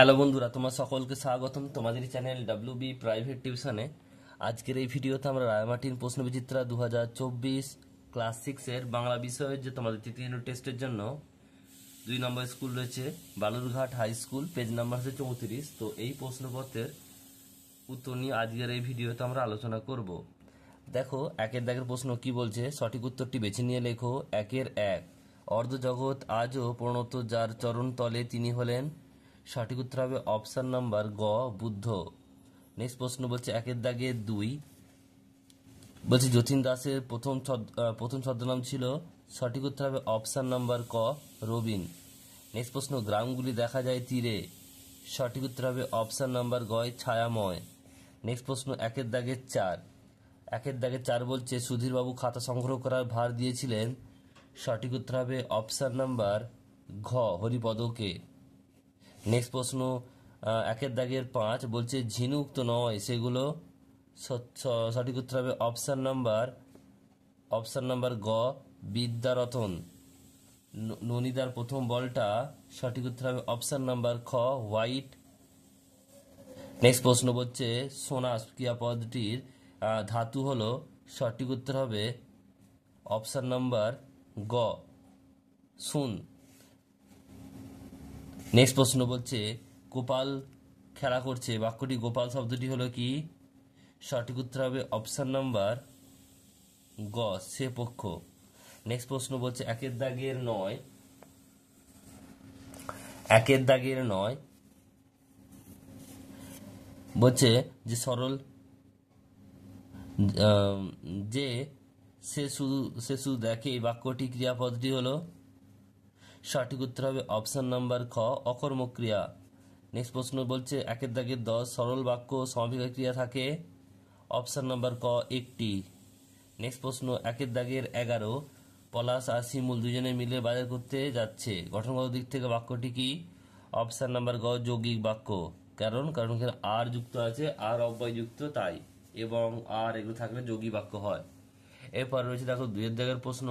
hello বন্ধুরা তোমার সকলকে স্বাগতম তোমাদের চ্যানেল ডাব্লিউ বি প্রাইভেট টিউশনে আজকের এই ভিডিওতে আমরা প্রশ্ন বিচিত্রা দু হাজার চব্বিশ ক্লাস সিক্সের বাংলা বিষয়ের যে তোমাদের তৃতীয় ইউনিট টেস্টের জন্য দুই নম্বর স্কুল রয়েছে Balurghat high school page number হচ্ছে চৌত্রিশ তো এই প্রশ্নপত্রের উত্তর নিয়ে আজকের এই ভিডিওতে আমরা আলোচনা করব দেখো একের দাগের প্রশ্ন কি বলছে সঠিক উত্তরটি বেছে নিয়ে লেখো একের এক অর্ধজগৎ আজও প্রণত যার চরণ তলে তিনি হলেন সঠিক উত্তর হবে অপশান নাম্বার গ বুদ্ধ নেক্সট প্রশ্ন বলছে একের দাগে দুই বলছি যতীন দাসের প্রথম প্রথম ছদ্মনাম ছিল সঠিক উত্তর হবে অপশান নাম্বার ক রবিন নেক্সট প্রশ্ন গ্রামগুলি দেখা যায় তীরে সঠিক উত্তর হবে অপশান নাম্বার গয় ছায়াময় নেক্সট প্রশ্ন একের দাগে চার একের দাগে চার বলছে সুধীরবাবু খাতা সংগ্রহ করার ভার দিয়েছিলেন সঠিক উত্তর হবে অপশান নাম্বার ঘ হরিপদকে নেক্সট প্রশ্ন একের দাগের পাঁচ বলছে ঝিনুক তো নয় সেগুলো সঠিক উত্তর হবে অপশান নাম্বার অপশান নাম্বার গ বিদ্যারতন ননিদার প্রথম বলটা সঠিক উত্তর হবে অপশান নাম্বার খ হোয়াইট নেক্সট প্রশ্ন বলছে সোনা ক্রিয়াপদটির ধাতু হলো সঠিক উত্তর হবে অপশান নাম্বার গ শুন নেক্সট প্রশ্ন বলছে গোপাল খেলা করছে বাক্যটি গোপাল শব্দটি হলো কি সঠিক উত্তর হবে অপশান নাম্বার গ সে পক্ষ নেক্সট প্রশ্ন বলছে একের দাগের নয় একের দাগের নয় বলছে যে সরল যে সে শুধু সে শুধু দেখে এই বাক্যটি ক্রিয়াপদটি হলো সঠিক উত্তর হবে অপশান নাম্বার খ অকর্মক্রিয়া ক্রিয়া নেক্সট প্রশ্ন বলছে একের দাগের দশ সরল বাক্য সমাপিকা ক্রিয়া থাকে অপশান নাম্বার ক একটি নেক্সট প্রশ্ন একের দাগের এগারো পলাশ আর শিমুল দুজনে মিলে বাজার করতে যাচ্ছে গঠনগত দিক থেকে বাক্যটি কি অপশান নাম্বার গ যৌগিক বাক্য কারণ কারণ এখানে আর যুক্ত আছে আর অব্যয় যুক্ত তাই এবং আর এগুলো থাকলে যোগী বাক্য হয় এরপর রয়েছে দেখো দুয়ের দাগের প্রশ্ন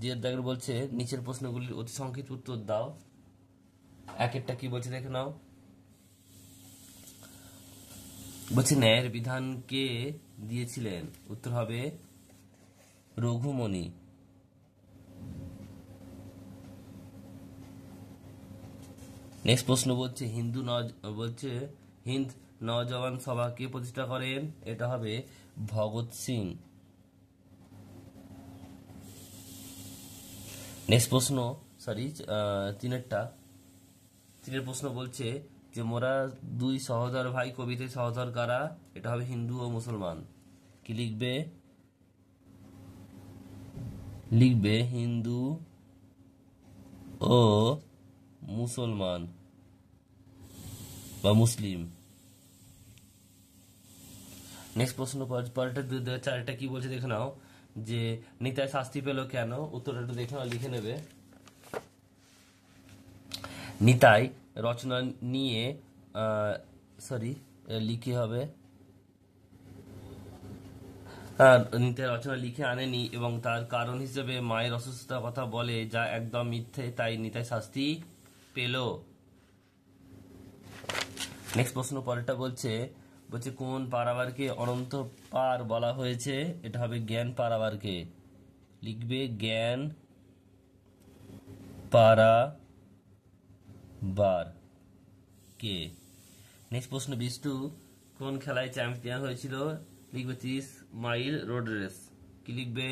দিয়ে দাগের বলছে নিচের প্রশ্নগুলির অতি সংক্ষিপ্ত উত্তর দাও এক একটা কি বলছে দেখে নাও বলছে ন্যায়ের বিধান কে দিয়েছিলেন উত্তর হবে রঘুমণি নেক্সট প্রশ্ন বলছে হিন্দু বলছে হিন্দ নওজওয়ান সভাকে প্রতিষ্ঠা করেন এটা হবে ভগৎ সিং নেক্সট প্রশ্ন সরি তিনেরটা তিনের প্রশ্ন বলছে যে মোরা দুই সহদর ভাই কবিতে সহদর কারা এটা হবে হিন্দু ও মুসলমান কি লিখবে লিখবে হিন্দু ও মুসলমান বা মুসলিম নেক্সট প্রশ্ন পরেরটা চারটা কি বলছে দেখে নাও যে নিতায় শাস্তি পেল কেন উত্তরটা একটু দেখে লিখে নেবে নিতাই রচনা নিয়ে সরি লিখে হবে নিতাই রচনা লিখে আনেনি এবং তার কারণ হিসেবে মায়ের অসুস্থতার কথা বলে যা একদম মিথ্যে তাই নিতাই শাস্তি পেল নেক্সট প্রশ্ন পরেরটা বলছে বলছে কোন পারাবারকে অনন্ত পার বলা হয়েছে এটা হবে জ্ঞান পারাবারকে লিখবে জ্ঞান পারা বার কে নেক্সট প্রশ্ন বিষ্টু কোন খেলায় চ্যাম্পিয়ন হয়েছিল লিখবে তিরিশ মাইল রোড রেস কি লিখবে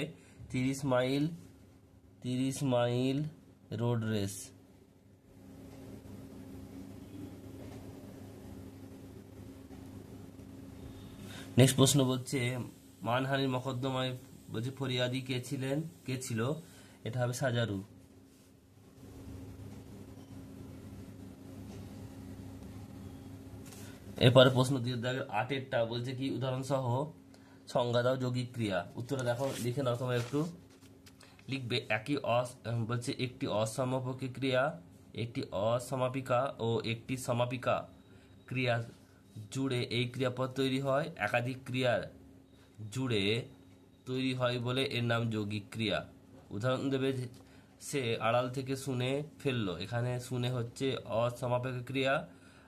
তিরিশ মাইল তিরিশ মাইল রোড রেস নেক্সট প্রশ্ন বলছে মানহানির মকদ্দমায় বলছে ফরিয়াদি কে ছিলেন কে ছিল এটা হবে সাজারু এরপরে প্রশ্ন দিয়ে দেখে আটেরটা বলছে কি উদাহরণ সহ সংজ্ঞা দাও যৌগিক ক্রিয়া উত্তরে দেখো লিখে নাও তোমার একটু লিখবে একই অস বলছে একটি অসমাপক ক্রিয়া একটি অসমাপিকা ও একটি সমাপিকা ক্রিয়া জুড়ে এই ক্রিয়াপদ তৈরি হয় একাধিক ক্রিয়ার জুড়ে তৈরি হয় বলে এর নাম যৌগিক ক্রিয়া উদাহরণ দেবে সে আড়াল থেকে শুনে ফেললো এখানে শুনে হচ্ছে অসমাপিকা ক্রিয়া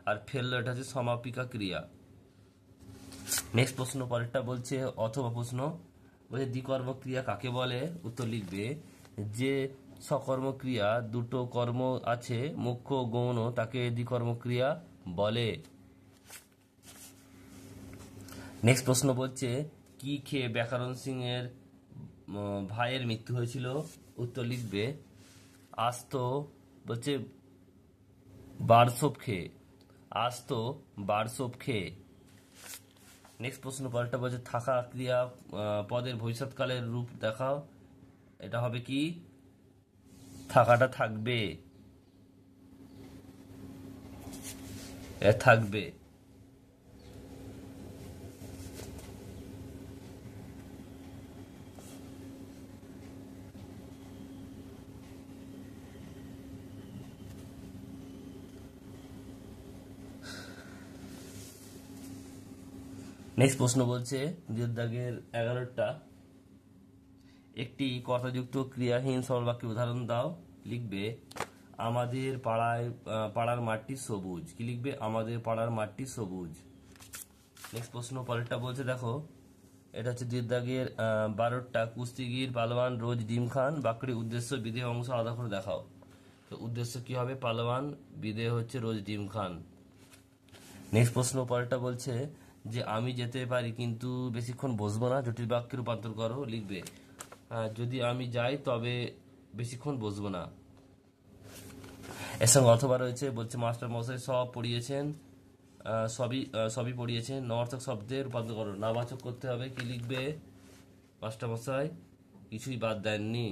আর ফেললো এটা হচ্ছে সমাপিকা ক্রিয়া নেক্সট প্রশ্ন পরেরটা বলছে অথবা প্রশ্ন বলছে ক্রিয়া কাকে বলে উত্তর লিখবে যে সকর্মক্রিয়া দুটো কর্ম আছে মুখ্য গৌণ তাকে দ্বিকর্ম ক্রিয়া বলে নেক্সট প্রশ্ন বলছে কি খেয়ে ব্যাকরণ সিং এর ভাইয়ের মৃত্যু হয়েছিল উত্তর লিখবে আস্ত বলছে বারসোপ খেয়ে আস্ত বারসোপ খেয়ে নেক্সট প্রশ্ন পরেরটা বলছে থাকা ক্রিয়া পদের ভবিষ্যৎকালের রূপ দেখাও এটা হবে কি থাকাটা থাকবে থাকবে নেক্সট প্রশ্ন বলছে দুয়ের দাগের এগারোটা একটি কর্তাযুক্ত ক্রিয়াহীন সরলবাক্যের উদাহরণ দাও লিখবে আমাদের পাড়ায় পাড়ার মাঠটি সবুজ কি লিখবে আমাদের পাড়ার মাঠটি সবুজ নেক্সট প্রশ্ন পরেরটা বলছে দেখো এটা হচ্ছে দিদাগের বারোটা কুস্তিগির পালোয়ান রোজ ডিম খান বাকড়ি উদ্দেশ্য বিদেহ অংশ আলাদা করে দেখাও তো উদ্দেশ্য কি হবে পালোয়ান বিদেহ হচ্ছে রোজ ডিম খান নেক্সট প্রশ্ন পরেরটা বলছে যে আমি যেতে পারি কিন্তু বেশিক্ষণ বসবো না জটিল বাক্যে রূপান্তর করো লিখবে যদি আমি যাই তবে বেশিক্ষণ বসবো না এর সঙ্গে অথবা রয়েছে বলছে মাস্টার মশাই সব পড়িয়েছেন সবই সবই পড়িয়েছেন নবার্থক শব্দে রূপান্তর করো নাবাচক করতে হবে কি লিখবে মাস্টার মশাই কিছুই বাদ দেননি